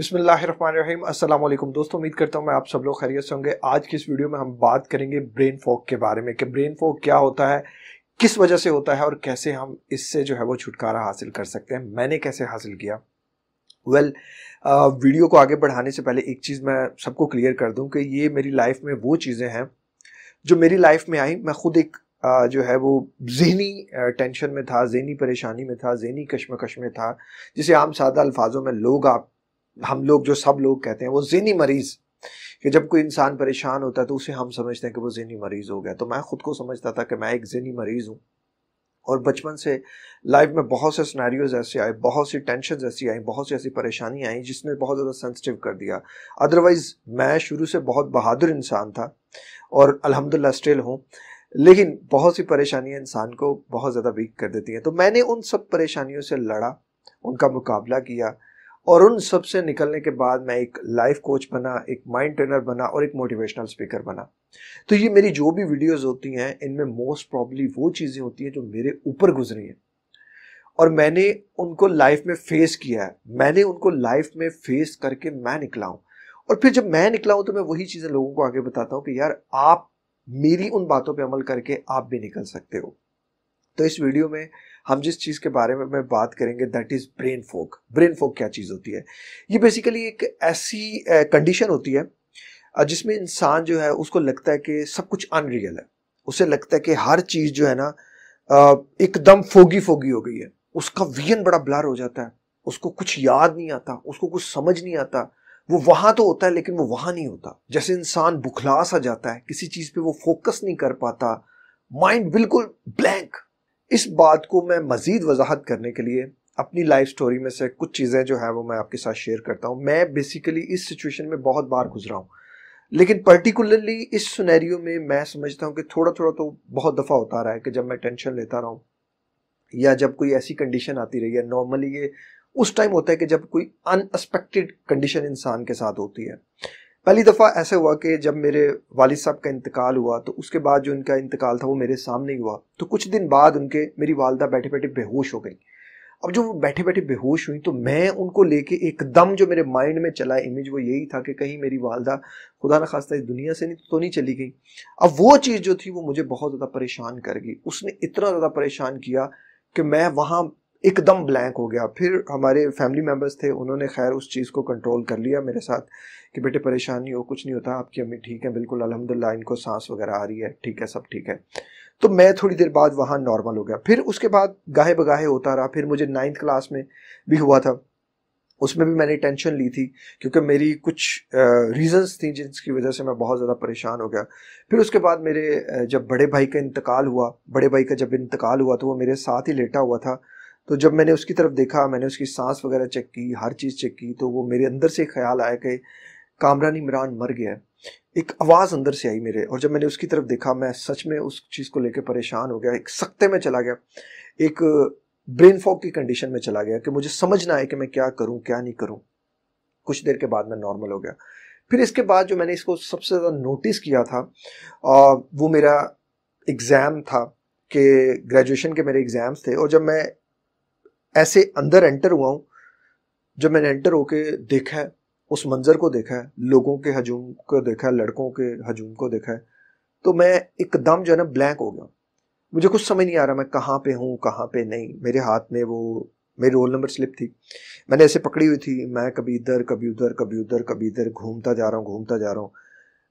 बिसमीम अस्सलाम वालेकुम दोस्तों उम्मीद करता हूँ मैं आप सब लोग खैरियत से होंगे आज की इस वीडियो में हम बात करेंगे ब्रेन फॉग के बारे में कि ब्रेन फॉग क्या होता है किस वजह से होता है और कैसे हम इससे जो है वो छुटकारा हासिल कर सकते हैं मैंने कैसे हासिल किया वेल well, वीडियो को आगे बढ़ाने से पहले एक चीज़ मैं सबको क्लियर कर दूँ कि ये मेरी लाइफ में वो चीज़ें हैं जो मेरी लाइफ में आई मैं खुद एक जो है वो जहनी टेंशन में था जहनी परेशानी में था जहनी कश्मकश में था जिसे आम सादा अल्फाजों में लोग आप हम लोग जो सब लोग कहते हैं वो जहनी मरीज कि जब कोई इंसान परेशान होता है तो उसे हम समझते हैं कि वो जहनी मरीज हो गया तो मैं खुद को समझता था कि मैं एक जहनी मरीज हूँ और बचपन से लाइफ में बहुत से सिनेरियोज ऐसे आए बहुत सी टेंशन ऐसी आई बहुत सी ऐसी परेशानियाँ आई जिसने बहुत ज़्यादा सेंसिटिव कर दिया अदरवाइज़ मैं शुरू से बहुत बहादुर इंसान था और अल्हम्दुलिल्लाह स्टिल हूँ लेकिन बहुत सी परेशानियाँ इंसान को बहुत ज़्यादा वीक कर देती हैं तो मैंने उन सब परेशानियों से लड़ा उनका मुकाबला किया और उन सब से निकलने के बाद मैं एक लाइफ कोच बना एक माइंड ट्रेनर बना और एक मोटिवेशनल स्पीकर बना तो ये मेरी जो भी वीडियोस होती हैं इनमें मोस्ट प्रॉब्ली वो चीज़ें होती हैं जो मेरे ऊपर गुजरी हैं और मैंने उनको लाइफ में फेस किया है मैंने उनको लाइफ में फेस करके मैं निकला हूँ और फिर जब मैं निकला हूँ तो मैं वही चीज़ें लोगों को आगे बताता हूँ कि यार आप मेरी उन बातों पर अमल करके आप भी निकल सकते हो तो इस वीडियो में हम जिस चीज़ के बारे में मैं बात करेंगे that is brain fog brain fog क्या चीज़ होती है ये बेसिकली एक ऐसी कंडीशन होती है जिसमें इंसान जो है उसको लगता है कि सब कुछ अनरियल है उसे लगता है कि हर चीज़ जो है ना एकदम फोगी फोगी हो गई है उसका विजन बड़ा ब्लर हो जाता है उसको कुछ याद नहीं आता उसको कुछ समझ नहीं आता वो वहाँ तो होता है लेकिन वो वहाँ नहीं होता जैसे इंसान बुखला सा जाता है किसी चीज़ पे वो फोकस नहीं कर पाता माइंड बिल्कुल ब्लैंक इस बात को मैं मज़ीद वजाहत करने के लिए अपनी लाइफ स्टोरी में से कुछ चीज़ें जो है वो मैं आपके साथ शेयर करता हूँ मैं बेसिकली इस सिचुएशन में बहुत बार गुजरा हूँ लेकिन पर्टिकुलरली इस सुनैरियो में मैं समझता हूँ कि थोड़ा थोड़ा तो बहुत दफ़ा होता रहा है कि जब मैं टेंशन लेता रहा हूँ या जब कोई ऐसी कंडीशन आती रही है नॉर्मली ये उस टाइम होता है कि जब कोई अनएक्सपेक्टेड कंडीशन इंसान के साथ होती है पहली दफ़ा ऐसे हुआ कि जब मेरे वालिद साहब का इंतकाल हुआ तो उसके बाद जो उनका इंतकाल था वो मेरे सामने ही हुआ तो कुछ दिन बाद उनके मेरी वालदा बैठे बैठे बेहोश हो गई अब जो वो बैठे बैठे बेहोश हुई तो मैं उनको लेके एकदम जो मेरे माइंड में चला इमेज वो यही था कि कहीं मेरी वालदा खुदा न खास्ता इस दुनिया से नहीं तो नहीं चली गई अब वो चीज़ जो थी वो मुझे बहुत ज़्यादा परेशान कर गई उसने इतना ज़्यादा परेशान किया कि मैं वहाँ एकदम ब्लैंक हो गया फिर हमारे फैमिली मेम्बर्स थे उन्होंने खैर उस चीज़ को कंट्रोल कर लिया मेरे साथ कि बेटे परेशान नहीं हो कुछ नहीं होता आपकी अम्मी ठीक है बिल्कुल अलहमदिल्ला इनको सांस वगैरह आ रही है ठीक है सब ठीक है तो मैं थोड़ी देर बाद वहाँ नॉर्मल हो गया फिर उसके बाद गाहे बगाहे होता रहा फिर मुझे नाइन्थ क्लास में भी हुआ था उसमें भी मैंने टेंशन ली थी क्योंकि मेरी कुछ रीज़न्स थी जिनकी वजह से मैं बहुत ज़्यादा परेशान हो गया फिर उसके बाद मेरे जब बड़े भाई का इंतकाल हुआ बड़े भाई का जब इंतकाल हुआ तो वो मेरे साथ ही लेटा हुआ था तो जब मैंने उसकी तरफ देखा मैंने उसकी सांस वगैरह चेक की हर चीज़ चेक की तो वो मेरे अंदर से ख्याल आया कि कामरान इमरान मर गया है एक आवाज़ अंदर से आई मेरे और जब मैंने उसकी तरफ देखा मैं सच में उस चीज़ को लेकर परेशान हो गया एक सख्ते में चला गया एक ब्रेन फॉग की कंडीशन में चला गया कि मुझे समझ ना आए कि मैं क्या करूं क्या नहीं करूं कुछ देर के बाद मैं नॉर्मल हो गया फिर इसके बाद जो मैंने इसको सबसे ज़्यादा नोटिस किया था वो मेरा एग्ज़ाम था कि ग्रेजुएशन के मेरे एग्ज़ाम्स थे और जब मैं ऐसे अंदर एंटर हुआ हूँ जब मैंने एंटर होके देखा है उस मंज़र को देखा है लोगों के हजूम को देखा है लड़कों के हजूम को देखा है तो मैं एकदम जो है ना ब्लैंक हो गया मुझे कुछ समझ नहीं आ रहा मैं कहाँ पे हूँ कहाँ पे नहीं मेरे हाथ में वो मेरी रोल नंबर स्लिप थी मैंने ऐसे पकड़ी हुई थी मैं कभी इधर कभी उधर कभी उधर कभी इधर घूमता जा रहा हूँ घूमता जा रहा हूँ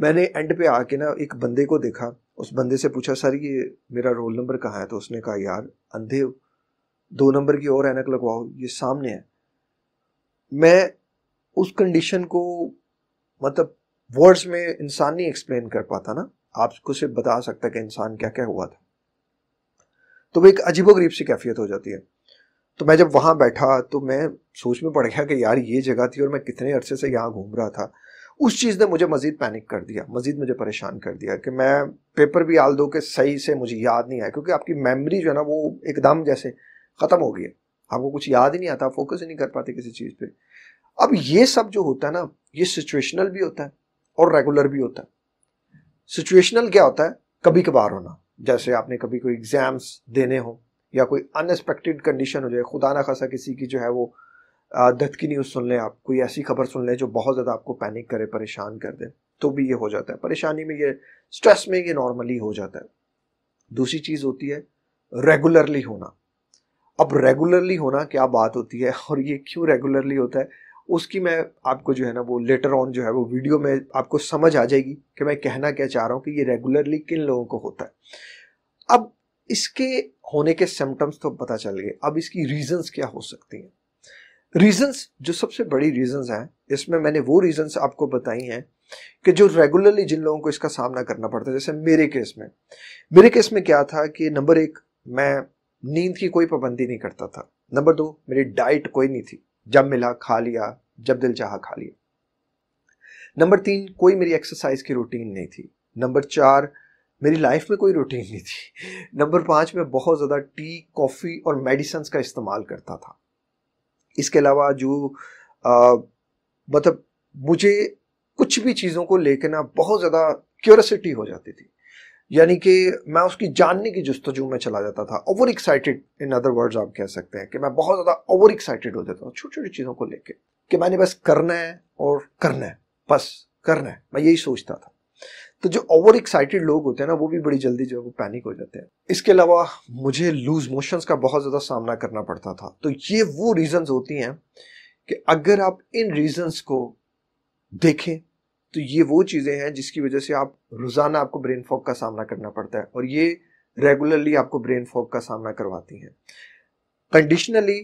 मैंने एंड पे आके ना एक बंदे को देखा उस बंदे से पूछा सर ये मेरा रोल नंबर कहाँ है तो उसने कहा यार अंधे हो दो नंबर की और एनक लगवाओ ये सामने है मैं उस कंडीशन को मतलब वर्ड्स में इंसान नहीं एक्सप्लेन कर पाता ना आपको सिर्फ बता सकता कि इंसान क्या क्या हुआ था तो वो एक अजीबोगरीब सी कैफियत हो जाती है तो मैं जब वहां बैठा तो मैं सोच में पड़ गया कि यार ये जगह थी और मैं कितने अरसे से यहाँ घूम रहा था उस चीज़ ने मुझे मज़ीद पैनिक कर दिया मज़ीद मुझे परेशान कर दिया कि मैं पेपर भी आल दो के सही से मुझे याद नहीं आया क्योंकि आपकी मेमोरी जो है ना वो एकदम जैसे ख़त्म हो गया आपको कुछ याद ही नहीं आता फोकस ही नहीं कर पाते किसी चीज़ पे अब ये सब जो होता है ना ये सिचुएशनल भी होता है और रेगुलर भी होता है सिचुएशनल क्या होता है कभी कभार होना जैसे आपने कभी कोई एग्ज़ाम्स देने हो या कोई अनएक्सपेक्टेड कंडीशन हो जाए खुदा ना खासा किसी की जो है वो दत की न्यूज़ सुन लें आप कोई ऐसी खबर सुन लें जो बहुत ज़्यादा आपको पैनिक करे परेशान कर दे तो भी ये हो जाता है परेशानी में ये स्ट्रेस में ये नॉर्मली हो जाता है दूसरी चीज़ होती है रेगुलरली होना अब रेगुलरली होना क्या बात होती है और ये क्यों रेगुलरली होता है उसकी मैं आपको जो है ना वो लेटर ऑन जो है वो वीडियो में आपको समझ आ जाएगी कि मैं कहना क्या चाह रहा हूँ कि ये रेगुलरली किन लोगों को होता है अब इसके होने के सिम्टम्स तो पता चल गए अब इसकी रीजंस क्या हो सकती हैं रीजंस जो सबसे बड़ी रीजंस हैं इसमें मैंने वो रीजंस आपको बताई हैं कि जो रेगुलरली जिन लोगों को इसका सामना करना पड़ता है जैसे मेरे केस में मेरे केस में क्या था कि नंबर एक मैं नींद की कोई पाबंदी नहीं करता था नंबर दो मेरी डाइट कोई नहीं थी जब मिला खा लिया जब दिल चाह खा लिया नंबर तीन कोई मेरी एक्सरसाइज की रूटीन नहीं थी नंबर चार मेरी लाइफ में कोई रूटीन नहीं थी नंबर पाँच मैं बहुत ज़्यादा टी कॉफ़ी और मेडिसन्स का इस्तेमाल करता था इसके अलावा जो मतलब मुझे कुछ भी चीज़ों को लेकर ना बहुत ज़्यादा क्यूरसिटी हो जाती थी यानी कि मैं उसकी जानने की जस्तजू में चला जाता था over excited in other words आप कह सकते हैं कि मैं बहुत ज़्यादा ओवर एक्साइटेड हो जाता था छोटी छोटी चीज़ों को लेकर कि मैंने बस करना है और करना है बस करना है मैं यही सोचता था तो जो ओवर एक्साइटेड लोग होते हैं ना वो भी बड़ी जल्दी जो है वो पैनिक हो जाते हैं इसके अलावा मुझे लूज मोशंस का बहुत ज़्यादा सामना करना पड़ता था तो ये वो रीज़न्स होती हैं कि अगर आप इन रीज़न्स को देखें तो ये वो चीज़ें हैं जिसकी वजह से आप रोज़ाना आपको ब्रेन फॉग का सामना करना पड़ता है और ये रेगुलरली आपको ब्रेन फॉग का सामना करवाती हैं कंडीशनली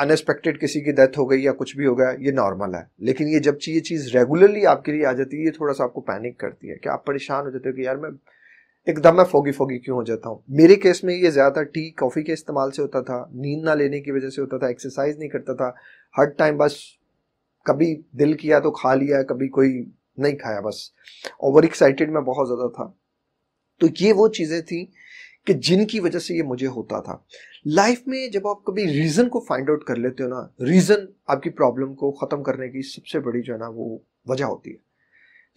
अनएक्सपेक्टेड किसी की डेथ हो गई या कुछ भी हो गया ये नॉर्मल है लेकिन ये जब ये चीज़ रेगुलरली आपके लिए आ जाती है ये थोड़ा सा आपको पैनिक करती है कि आप परेशान हो जाते हो कि यार मैं एकदम मैं फोगी फोगी क्यों हो जाता हूँ मेरे केस में ये ज़्यादा टी कॉफ़ी के इस्तेमाल से होता था नींद ना लेने की वजह से होता था एक्सरसाइज नहीं करता था हर टाइम बस कभी दिल किया तो खा लिया कभी कोई नहीं खाया बस ओवर एक्साइटेड मैं बहुत ज़्यादा था तो ये वो चीज़ें थी कि जिनकी वजह से ये मुझे होता था लाइफ में जब आप कभी रीज़न को फाइंड आउट कर लेते हो ना रीज़न आपकी प्रॉब्लम को ख़त्म करने की सबसे बड़ी जो है ना वो वजह होती है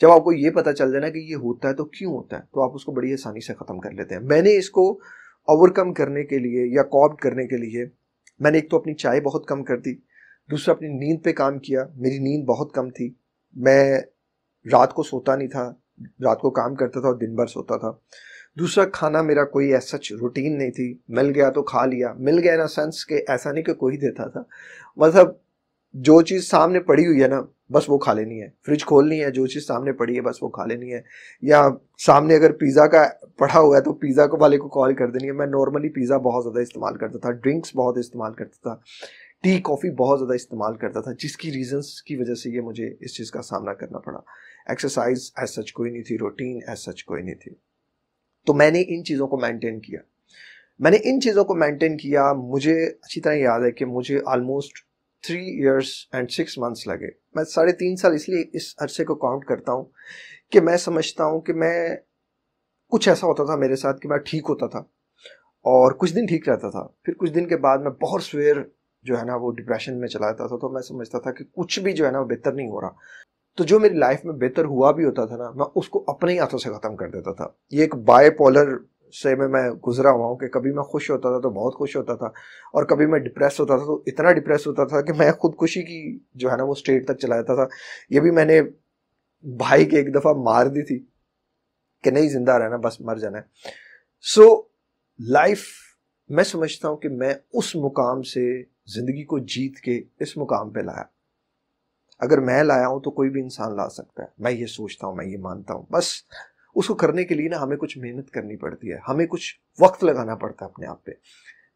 जब आपको ये पता चल जाए ना कि ये होता है तो क्यों होता है तो आप उसको बड़ी आसानी से ख़त्म कर लेते हैं मैंने इसको ओवरकम करने के लिए या कॉप करने के लिए मैंने एक तो अपनी चाय बहुत कम कर दी दूसरा अपनी नींद पे काम किया मेरी नींद बहुत कम थी मैं रात को सोता नहीं था रात को काम करता था और दिन भर सोता था दूसरा खाना मेरा कोई ऐसा सच रूटीन नहीं थी मिल गया तो खा लिया मिल गया ना सेंस के ऐसा नहीं कि कोई देता था मतलब जो चीज़ सामने पड़ी हुई है ना बस वो खा लेनी है फ्रिज खोलनी है जो चीज़ सामने पड़ी है बस वो खा लेनी है या सामने अगर पिज़्ज़ा का पड़ा हुआ है तो पिज़्ज़ा को वाले को कॉल कर देनी है मैं नॉर्मली पिज़्ज़ा बहुत ज़्यादा इस्तेमाल करता था ड्रिंक्स बहुत इस्तेमाल करता था टी कॉफ़ी बहुत ज़्यादा इस्तेमाल करता था जिसकी रीजन्स की वजह से ये मुझे इस चीज़ का सामना करना पड़ा एक्सरसाइज एज सच कोई नहीं थी रूटीन एज सच कोई नहीं थी तो मैंने इन चीज़ों को मेंटेन किया मैंने इन चीज़ों को मेंटेन किया मुझे अच्छी तरह याद है कि मुझे almost three years and six months लगे मैं साढ़े तीन साल इसलिए इस अरसे को काउंट करता हूँ कि मैं समझता हूँ कि मैं कुछ ऐसा होता था मेरे साथ कि मैं ठीक होता था और कुछ दिन ठीक रहता था फिर कुछ दिन के बाद मैं बहुत सवेर जो है ना वो डिप्रेशन में चला जाता था तो मैं समझता था कि कुछ भी जो है ना बेहतर नहीं हो रहा तो जो मेरी लाइफ में बेहतर हुआ भी होता था ना मैं उसको अपने ही हाथों से ख़त्म कर देता था ये एक बायपोलर से में मैं गुजरा हुआ हूँ कि कभी मैं खुश होता था तो बहुत खुश होता था और कभी मैं डिप्रेस होता था तो इतना डिप्रेस होता था कि मैं खुदकुशी की जो है ना वो स्टेट तक चला जाता था ये भी मैंने भाई के एक दफ़ा मार दी थी कि नहीं जिंदा रहना बस मर जाना है सो लाइफ मैं समझता हूँ कि मैं उस मुकाम से ज़िंदगी को जीत के इस मुकाम पे लाया अगर मैं लाया हूं तो कोई भी इंसान ला सकता है मैं ये सोचता हूँ मैं ये मानता हूँ बस उसको करने के लिए ना हमें कुछ मेहनत करनी पड़ती है हमें कुछ वक्त लगाना पड़ता है अपने आप पे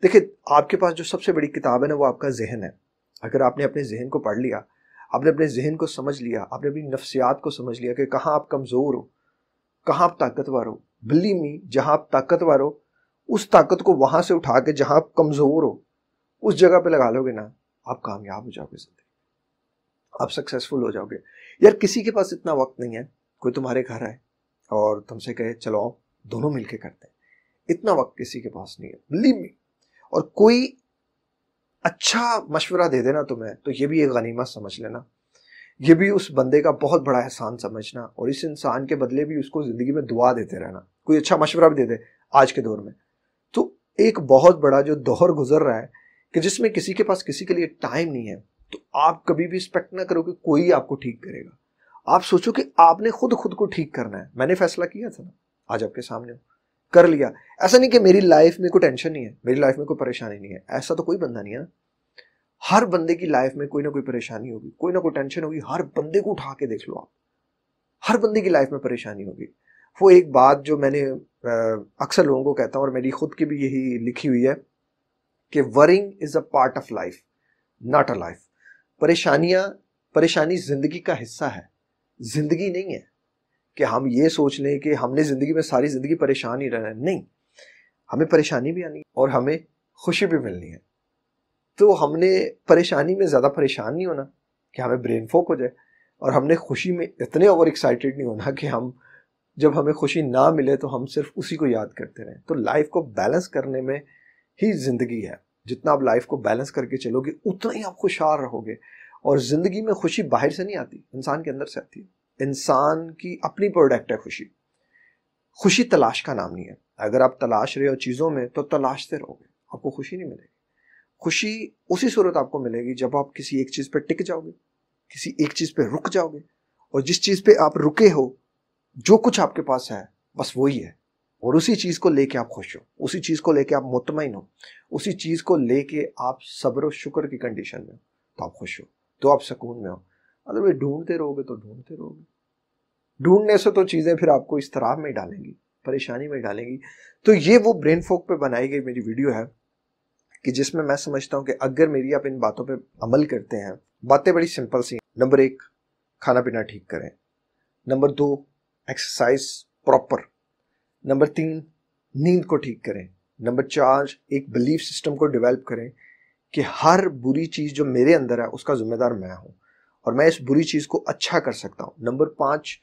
देखिए आपके पास जो सबसे बड़ी किताब है ना वो आपका जहन है अगर आपने अपने जहन को पढ़ लिया आपने अपने जहन को समझ लिया आपने अपनी नफसियात को समझ लिया कि कहाँ आप कमज़ोर हो कहाँ आप ताकतवर हो बिल्ली मी जहाँ आप ताकतवर हो उस ताकत को वहाँ से उठा के जहाँ आप कमज़ोर हो उस जगह पे लगा लोगे ना आप कामयाब हो जाओगे जिंदगी आप सक्सेसफुल हो जाओगे यार किसी के पास इतना वक्त नहीं है कोई तुम्हारे घर आए और तुमसे कहे चलो आओ दोनों मिलके करते हैं इतना वक्त किसी के पास नहीं है बिलीव मी और कोई अच्छा मशवरा दे देना तुम्हें तो ये भी एक गनीमत समझ लेना ये भी उस बंदे का बहुत बड़ा एहसान समझना और इस इंसान के बदले भी उसको ज़िंदगी में दुआ देते रहना कोई अच्छा मशवरा भी दे दे आज के दौर में तो एक बहुत बड़ा जो दौर गुजर रहा है कि जिसमें किसी के पास किसी के लिए टाइम नहीं है तो आप कभी भी एक्सपेक्ट ना करो कि कोई आपको ठीक करेगा आप सोचो कि आपने खुद खुद को ठीक करना है मैंने फैसला किया था ना आज आपके सामने कर लिया ऐसा नहीं कि मेरी लाइफ में कोई टेंशन नहीं है मेरी लाइफ में कोई परेशानी नहीं है ऐसा तो कोई बंदा नहीं है ना हर बंदे की लाइफ में कोई ना कोई परेशानी होगी कोई ना कोई टेंशन होगी हर बंदे को उठा के देख लो आप हर बंदे की लाइफ में परेशानी होगी वो एक बात जो मैंने अक्सर लोगों को कहता हूँ और मेरी खुद की भी यही लिखी हुई है कि worrying is a part of life not a life परेशानियां परेशानी जिंदगी का हिस्सा है जिंदगी नहीं है कि हम ये सोच लें कि हमने ज़िंदगी में सारी ज़िंदगी परेशान ही रहना है नहीं हमें परेशानी भी आनी और हमें खुशी भी मिलनी है तो हमने परेशानी में ज़्यादा परेशान नहीं होना कि हमें ब्रेन फोक हो जाए और हमने खुशी में इतने ओवर एक्साइटेड नहीं होना कि हम जब हमें खुशी ना मिले तो हम सिर्फ उसी को याद करते रहें तो लाइफ को बैलेंस करने में ही ज़िंदगी है जितना आप लाइफ को बैलेंस करके चलोगे उतना ही आप खुशहाल रहोगे और ज़िंदगी में खुशी बाहर से नहीं आती इंसान के अंदर से आती है इंसान की अपनी प्रोडक्ट है खुशी खुशी तलाश का नाम नहीं है अगर आप तलाश रहे हो चीज़ों में तो तलाशते रहोगे आपको खुशी नहीं मिलेगी खुशी उसी सूरत आपको मिलेगी जब आप किसी एक चीज़ पर टिक जाओगे किसी एक चीज़ पर रुक जाओगे और जिस चीज़ पर आप रुके हो जो कुछ आपके पास है बस वही है और उसी चीज़ को लेके आप खुश हो उसी चीज़ को लेके आप मुतमिन हो उसी चीज़ को लेके आप सब्र शुक्र की कंडीशन में हो तो आप खुश हो तो आप सुकून में हो अगर वे ढूंढते रहोगे तो ढूंढते रहोगे ढूंढने से तो चीज़ें फिर आपको इस तरह में डालेंगी परेशानी में डालेंगी तो ये वो ब्रेन फोक पर बनाई गई मेरी वीडियो है कि जिसमें मैं समझता हूँ कि अगर मेरी आप इन बातों पर अमल करते हैं बातें बड़ी सिंपल सी नंबर एक खाना पीना ठीक करें नंबर दो एक्सरसाइज प्रॉपर नंबर तीन नींद को ठीक करें नंबर चार एक बिलीफ सिस्टम को डेवलप करें कि हर बुरी चीज़ जो मेरे अंदर है उसका ज़िम्मेदार मैं हूँ और मैं इस बुरी चीज़ को अच्छा कर सकता हूँ नंबर पाँच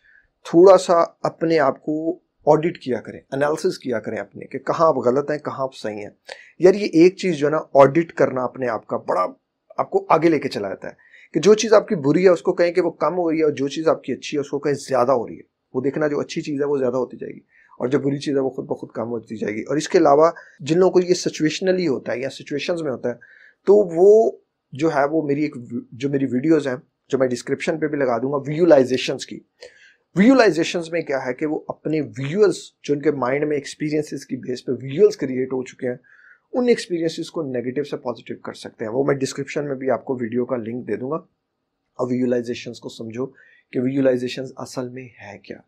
थोड़ा सा अपने आप को ऑडिट किया करें एनालिसिस किया करें अपने कि कहाँ आप गलत हैं कहाँ आप सही हैं यार ये एक चीज़ जो है ना ऑडिट करना अपने आप का बड़ा आपको आगे लेके चला जाता है कि जो चीज़ आपकी बुरी है उसको कहें कि वो कम हो रही है और जो चीज़ आपकी अच्छी है उसको कहें ज़्यादा हो रही है वो देखना जो अच्छी चीज़ है वो ज़्यादा होती जाएगी और जो बुरी चीज़ है वो खुद ब खुद कम होती जाएगी और इसके अलावा जिन लोगों को ये सिचुएशनली होता है या सिचुएशंस में होता है तो वो जो है वो मेरी एक जो मेरी वीडियोज़ हैं जो मैं डिस्क्रिप्शन पर भी लगा दूंगा व्यूलाइजेशन की व्यूलाइजेशन में क्या है कि वो अपने व्यूअर्स जो उनके माइंड में एक्सपीरियंसिस की बेस पर व्यूअर्स क्रिएट हो चुके हैं उन एक्सपीरियंसिस को नेगेटिव से पॉजिटिव कर सकते हैं वो मैं डिस्क्रिप्शन में भी आपको वीडियो का लिंक दे दूंगा और व्यूलाइजेशन को समझो कि व्यूलाइजेशन असल में है क्या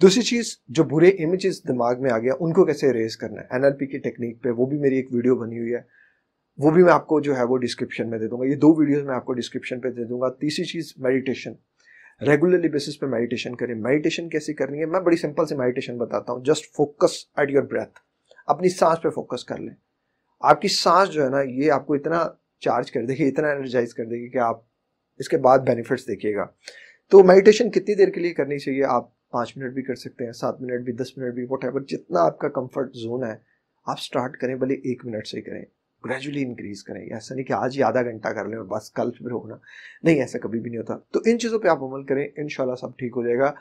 दूसरी चीज़ जो बुरे इमेजेस दिमाग में आ गया उनको कैसे रेज करना है एनएलपी की टेक्निक पे वो भी मेरी एक वीडियो बनी हुई है वो भी मैं आपको जो है वो डिस्क्रिप्शन में दे दूंगा ये दो वीडियोस मैं आपको डिस्क्रिप्शन पे दे दूंगा तीसरी चीज़ मेडिटेशन रेगुलरली बेसिस पे मेडिटेशन करें मेडिटेशन कैसे करनी है मैं बड़ी सिंपल से मेडिटेशन बताता हूँ just focus at your breath अपनी सांस पे फोकस कर लें आपकी सांस जो है ना ये आपको इतना चार्ज कर देगी इतना एनर्जाइज कर देगी कि आप इसके बाद बेनिफिट्स देखिएगा तो मेडिटेशन कितनी देर के लिए करनी चाहिए आप पाँच मिनट भी कर सकते हैं सात मिनट भी दस मिनट भी वट जितना आपका कंफर्ट जोन है आप स्टार्ट करें भले एक मिनट से करें ग्रेजुअली इंक्रीज करें ऐसा नहीं कि आज ही आधा घंटा कर लें और बस कल फिर होना नहीं ऐसा कभी भी नहीं होता तो इन चीज़ों पे आप अमल करें इन सब ठीक हो जाएगा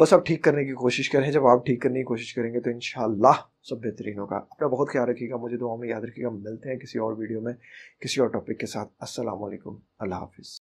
बस आप ठीक करने की कोशिश करें जब आप ठीक करने की कोशिश करेंगे तो इन सब बेहतरीन होगा अपना बहुत ख्याल रखिएगा मुझे दुआ में याद रखिएगा मिलते हैं किसी और वीडियो में किसी और टॉपिक के साथ असल अल्लाह हाफिज़